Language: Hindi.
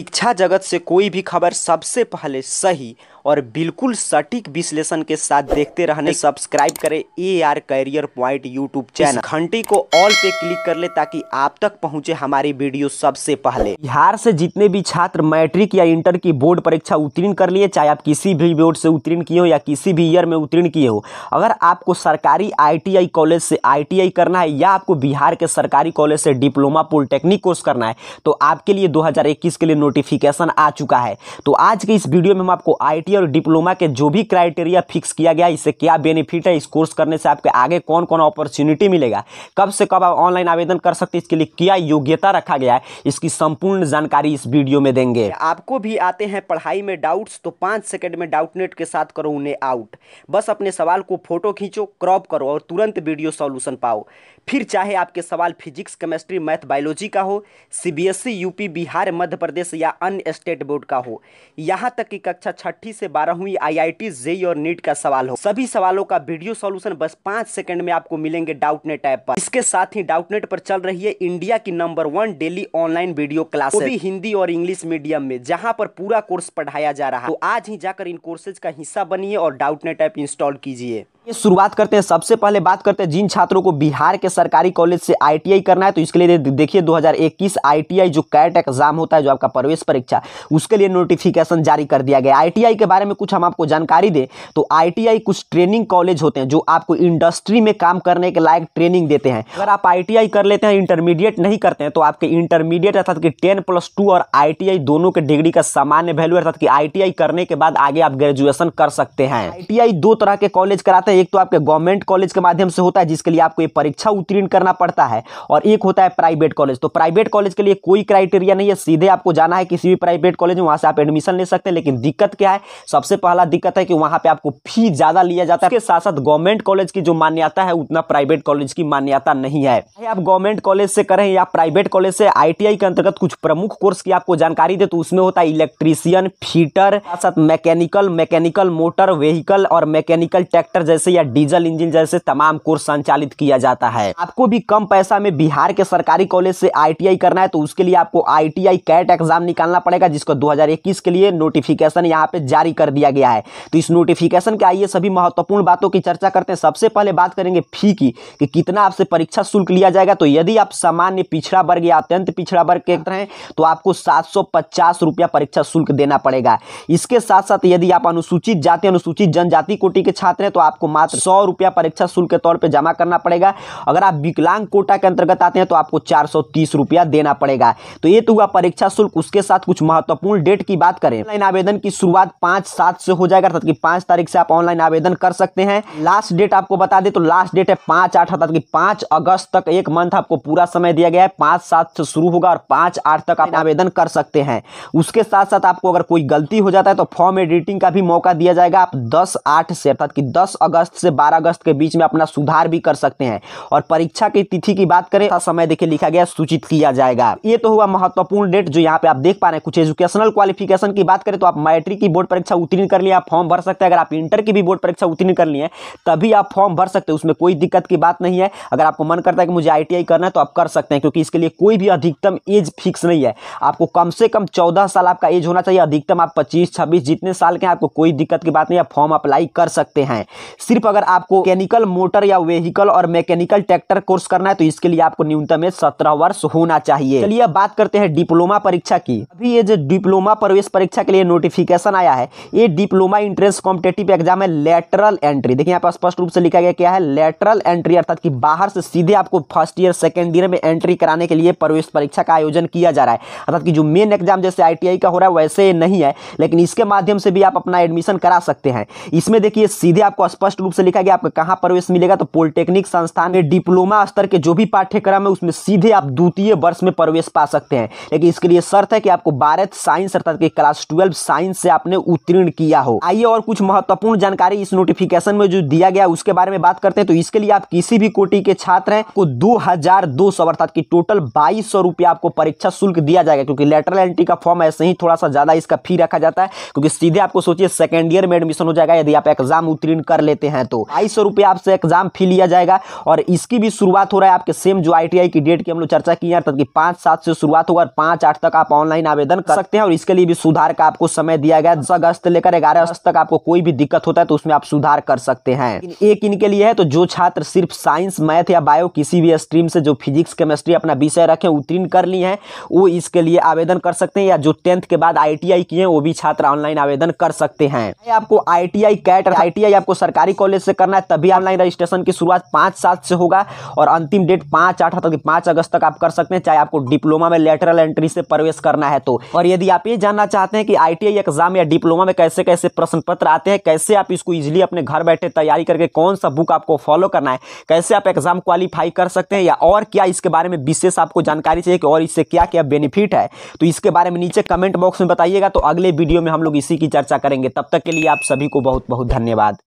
शिक्षा जगत से कोई भी खबर सबसे पहले सही और बिल्कुल सटीक विश्लेषण के साथ देखते रहने सब्सक्राइब करें A R career point YouTube channel घंटी को ऑल पे क्लिक कर ले ताकि आप तक पहुंचे हमारी वीडियो सबसे पहले बिहार से जितने भी छात्र मैट्रिक या इंटर की बोर्ड परीक्षा उत्तीर्ण कर लिए चाहे आप किसी भी बोर्ड से उत्तीर्ण किए हो या किसी भी ईयर में उत्तीर्ण किए हो अगर आपको सरकारी आईटीआई कॉलेज से आईटीआई करना है या आपको बिहार के सरकारी कॉलेज से डिप्लोमा पॉलिटेक्निक कोर्स करना है तो आपके लिए 2021 के लिए नोटिफिकेशन आ चुका है तो आज के इस वीडियो में हम आपको आई टी e और डिप्लोमा के जो भी क्राइटेरिया फिक्स किया गया इससे क्या बेनिफिट है इस कोर्स करने से आपके आगे कौन कौन अपॉर्चुनिटी मिलेगा कब से कब आप ऑनलाइन आवेदन कर सकते हैं इसके लिए क्या योग्यता रखा गया है इसकी संपूर्ण जानकारी इस वीडियो में देंगे आपको भी आते हैं पढ़ाई में डाउट्स तो पाँच सेकेंड में डाउटनेट के साथ करो उन्हें आउट बस अपने सवाल को फोटो खींचो क्रॉप करो और तुरंत वीडियो सॉल्यूशन पाओ फिर चाहे आपके सवाल फिजिक्स केमिस्ट्री मैथ बायोलॉजी का हो सी यूपी बिहार मध्य प्रदेश या अन्य स्टेट बोर्ड का हो यहाँ तक कि कक्षा छठी से बारहवीं आईआईटी जेई और नीट का सवाल हो सभी सवालों का वीडियो सॉल्यूशन बस पांच सेकंड में आपको मिलेंगे डाउटनेट ऐप पर इसके साथ ही डाउटनेट पर चल रही है इंडिया की number one daily online video class भी हिंदी और इंग्लिश मीडियम में जहाँ पर पूरा कोर्स पढ़ाया जा रहा है तो आज ही जाकर इन कोर्सेज का हिस्सा बनिए और डाउटनेट ऐप इंस्टॉल कीजिए ये शुरुआत करते हैं सबसे पहले बात करते हैं जिन छात्रों को बिहार के सरकारी कॉलेज से आईटीआई करना है तो इसके लिए देखिए 2021 आईटीआई जो कैट एग्जाम होता है जो आपका प्रवेश परीक्षा उसके लिए नोटिफिकेशन जारी कर दिया गया आईटीआई के बारे में कुछ हम आपको जानकारी दें तो आईटीआई कुछ ट्रेनिंग कॉलेज होते हैं जो आपको इंडस्ट्री में काम करने के लायक ट्रेनिंग देते हैं अगर आप आई कर लेते हैं इंटरमीडिएट नहीं करते हैं तो आपके इंटरमीडिएट अर्थात की टेन प्लस टू और आई दोनों के डिग्री का सामान्य वैल्यू अर्थात की आई करने के बाद आगे आप ग्रेजुएशन कर सकते हैं आई दो तरह के कॉलेज कराते है एक तो आपके गवर्नमेंट कॉलेज के माध्यम से होता है जिसके लिए आपको ये परीक्षा उत्तीर्ण करना पड़ता है और एक होता है प्राइवेट कॉलेज तो प्राइवेट कॉलेज के लिए कोई क्राइटेरिया नहीं है सीधे आपको जाना है किसी भी प्राइवेट कॉलेज में वहां से आप एडमिशन ले सकते हैं लेकिन दिक्कत क्या है सबसे पहला दिक्कत है कि वहां पर आपको फी ज़्यादा लिया जाता है साथ साथ गवर्नमेंट कॉलेज की जो मान्यता है उतना प्राइवेट कॉलेज की मान्यता नहीं है आप गवर्नमेंट कॉलेज से करें या प्राइवेट कॉलेज से आईटीआई के अंतर्गत कुछ प्रमुख कोर्स की आपको जानकारी दे तो उसमें होता है इलेक्ट्रीशियन फीटर साथ मैकेनिकल मैकेनिकल मोटर व्हीकल और मैकेनिकल ट्रैक्टर जैसे जैसे या डीजल इंजन जैसे तमाम कोर्स संचालित किया जाता है आपको भी कम पैसा में बिहार के सरकारी कॉलेज से आईटीआई करना है तो उसके लिए आपको आईटीआई कैट एग्जाम निकालना पड़ेगा जिसको 2021 के लिए नोटिफिकेशन यहाँ पे जारी कर दिया गया है तो इस नोटिफिकेशन के आइए सभी महत्वपूर्ण बातों की चर्चा करते हैं सबसे पहले बात करेंगे फी की कि कितना आपसे परीक्षा शुल्क लिया जाएगा तो यदि आप सामान्य पिछड़ा वर्ग या अत्यंत पिछड़ा वर्ग के हैं तो आपको सात रुपया परीक्षा शुल्क देना पड़ेगा इसके साथ साथ यदि आप अनुसूचित जाति अनुसूचित जनजाति कोटि के छात्र हैं तो आपको मात्र सौ रुपया परीक्षा शुल्क के तौर पर जमा करना पड़ेगा अगर आप विकलांग कोटा के अंतर्गत आते हैं तो आपको चार सौ तीस रुपया देना पड़ेगा तो ये तो हुआ परीक्षा शुल्क उसके साथ कुछ महत्वपूर्ण डेट की बात करें ऑनलाइन आवेदन की शुरुआत पांच सात से हो जाएगा अर्थात की पांच तारीख से आप ऑनलाइन आवेदन कर सकते हैं लास्ट डेट आपको बता दे तो लास्ट डेट है पांच आठ अर्थात की पांच अगस्त तक एक मंथ आपको पूरा समय दिया गया है पांच सात से शुरू होगा और पांच आठ तक आप आवेदन कर सकते हैं उसके साथ साथ आपको अगर कोई गलती हो जाता है तो फॉर्म एडिटिंग का भी मौका दिया जाएगा आप दस आठ से अर्थात कि दस अगस्त अगस्त से 12 अगस्त के बीच में अपना सुधार भी कर सकते हैं और परीक्षा की तिथि की बात करें समय देखिए लिखा गया सूचित किया जाएगा ये तो हुआ महत्वपूर्ण डेट जो यहाँ पे आप देख पा रहे हैं कुछ एजुकेशनल क्वालिफिकेशन की बात करें तो आप मैट्रिक की बोर्ड परीक्षा उत्तीर्ण कर लिया आप फॉर्म भर सकते हैं अगर आप इंटर की भी बोर्ड परीक्षा उत्तीर्ण कर लिए तभी आप फॉर्म भर सकते हैं उसमें कोई दिक्कत की बात नहीं है अगर आपको मन करता है कि मुझे आई करना है तो आप कर सकते हैं क्योंकि इसके लिए कोई भी अधिकतम एज फिक्स नहीं है आपको कम से कम चौदह साल आपका एज होना चाहिए अधिकतम आप पच्चीस छब्बीस जितने साल के हैं आपको कोई दिक्कत की बात नहीं है फॉर्म अप्लाई कर सकते हैं सिर्फ अगर आपको मैकेनिकल मोटर या वेहीकल और मैकेनिकल ट्रैक्टर कोर्स करना है तो इसके लिए आपको न्यूनतम एज सत्रह वर्ष होना चाहिए चलिए बात करते हैं डिप्लोमा परीक्षा की अभी ये जो डिप्लोमा प्रवेश परीक्षा के लिए नोटिफिकेशन आया है ये डिप्लोमा इंट्रेंस कॉम्पिटेटिव एग्जाम है लेटरल एंट्री देखिए यहाँ पर स्पष्ट रूप से लिखा गया क्या है लेटरल एंट्री अर्थात की बाहर से सीधे आपको फर्स्ट ईयर सेकेंड ईयर में एंट्री कराने के लिए प्रवेश परीक्षा का आयोजन किया जा रहा है अर्थात की जो मेन एग्जाम जैसे आई का हो रहा है वैसे नहीं है लेकिन इसके माध्यम से भी आप अपना एडमिशन करा सकते हैं इसमें देखिए सीधे आपको स्पष्ट स्पष्ट रूप से लिखा गया आपको कहाँ प्रवेश मिलेगा तो पॉलिटेक्निक संस्थान में डिप्लोमा स्तर के जो भी पाठ्यक्रम है उसमें सीधे आप द्वितीय वर्ष में प्रवेश पा सकते हैं लेकिन इसके लिए शर्त है कि आपको बारह साइंस अर्थात कि क्लास ट्वेल्व साइंस से आपने उत्तीर्ण किया हो आइए और कुछ महत्वपूर्ण जानकारी इस नोटिफिकेशन में जो दिया गया उसके बारे में बात करते हैं तो इसके लिए आप किसी भी कोटि के छात्र हैं को दो हजार दो सौ अर्थात की टोटल बाईस सौ रुपया आपको परीक्षा शुल्क दिया जाएगा क्योंकि लेटरल एंट्री का फॉर्म ऐसे ही थोड़ा सा ज्यादा इसका फी रखा जाता है क्योंकि सीधे आपको सोचिए सेकेंड ईयर में एडमिशन हो जाएगा यदि आप एग्जाम उत्तीर्ण कर लेते हैं हैं तो बाईस सौ रुपये आपसे एग्जाम फी लिया जाएगा और इसकी भी शुरुआत हो रहा है आपके सेम जो आई की डेट की हम लोग चर्चा की है अर्थात कि पाँच सात से शुरुआत होगा और पांच आठ तक आप ऑनलाइन आवेदन कर सकते हैं और इसके लिए भी सुधार का आपको समय दिया गया दस अगस्त लेकर ग्यारह अगस्त तक आपको कोई भी दिक्कत होता है तो उसमें आप सुधार कर सकते हैं एक इनके लिए है तो जो छात्र सिर्फ साइंस मैथ या बायो किसी भी स्ट्रीम से जो फिजिक्स केमिस्ट्री अपना विषय रखे उत्तीर्ण कर ली है वो इसके लिए आवेदन कर सकते हैं या जो टेंथ के बाद आई किए वो भी छात्र ऑनलाइन आवेदन कर सकते हैं आपको आई टी कैट आई आपको सरकारी कॉलेज से करना है तभी ऑनलाइन रजिस्ट्रेशन की शुरुआत पाँच सात से होगा और अंतिम डेट पाँच आठ तक पाँच अगस्त तक आप कर सकते हैं चाहे आपको डिप्लोमा में लेटरल एंट्री से प्रवेश करना है तो और यदि आप ये जानना चाहते हैं कि आई एग्जाम या डिप्लोमा में कैसे कैसे प्रश्न पत्र आते हैं कैसे आप इसको ईजिली अपने घर बैठे तैयारी करके कौन सा बुक आपको फॉलो करना है कैसे आप एग्जाम क्वालिफाई कर सकते हैं या और क्या इसके बारे में विशेष आपको जानकारी चाहिए कि और इससे क्या क्या बेनिफिट है तो इसके बारे में नीचे कमेंट बॉक्स में बताइएगा तो अगले वीडियो में हम लोग इसी की चर्चा करेंगे तब तक के लिए आप सभी को बहुत बहुत धन्यवाद